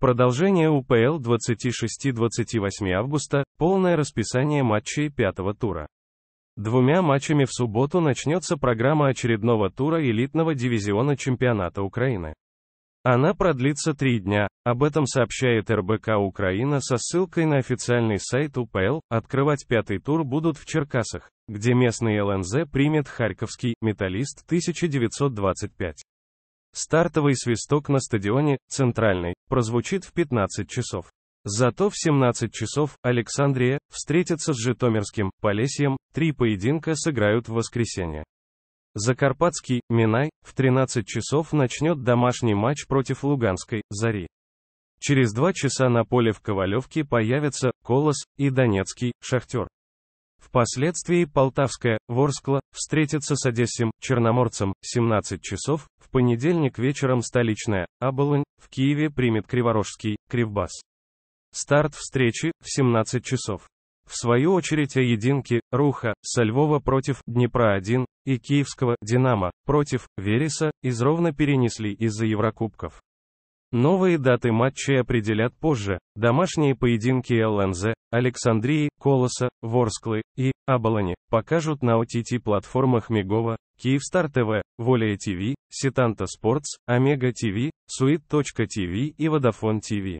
Продолжение УПЛ 26-28 августа, полное расписание матчей пятого тура. Двумя матчами в субботу начнется программа очередного тура элитного дивизиона чемпионата Украины. Она продлится три дня, об этом сообщает РБК Украина со ссылкой на официальный сайт УПЛ, открывать пятый тур будут в Черкасах, где местный ЛНЗ примет харьковский «Металлист» 1925. Стартовый свисток на стадионе, центральный, прозвучит в 15 часов. Зато в 17 часов Александрия встретится с Житомирским Полесьем, три поединка сыграют в воскресенье. Закарпатский Минай в 13 часов начнет домашний матч против Луганской Зари. Через два часа на поле в Ковалевке появятся Колос и Донецкий Шахтер. Впоследствии Полтавская, Ворскла, встретится с Одессим, Черноморцем, 17 часов, в понедельник вечером столичная, Аболонь, в Киеве примет Криворожский, Кривбас. Старт встречи, в 17 часов. В свою очередь о единке, Руха, со Львова против Днепра-1, и киевского «Динамо» против «Вереса» из Ровно перенесли из-за Еврокубков. Новые даты матчей определят позже. Домашние поединки ЛНЗ, Александрии, Колоса, Ворсклы и Абалани покажут на OTT-платформах Мегова, Киевстар ТВ, Воля ТВ, Ситанта Спортс, Омега ТВ, Суит.ТВ и Водофон ТВ.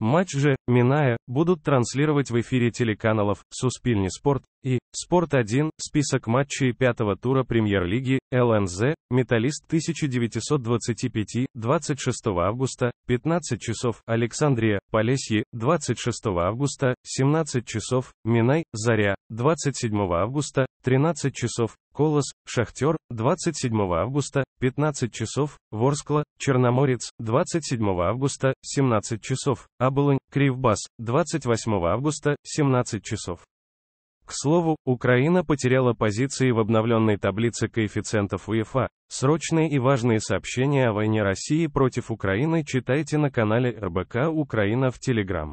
Матч же, Миная, будут транслировать в эфире телеканалов «Суспильни Спорт», и «Спорт-1», список матчей пятого тура Премьер-лиги, ЛНЗ, «Металлист» 1925, 26 августа, 15 часов, Александрия, Полесье, 26 августа, 17 часов, Минай, Заря, 27 августа, 13 часов, Колос, Шахтер, 27 августа, 15 часов, Ворскла, Черноморец, 27 августа, 17 часов, Аболонь, Кривбас, 28 августа, 17 часов. К слову, Украина потеряла позиции в обновленной таблице коэффициентов УЕФА. Срочные и важные сообщения о войне России против Украины читайте на канале РБК Украина в Телеграм.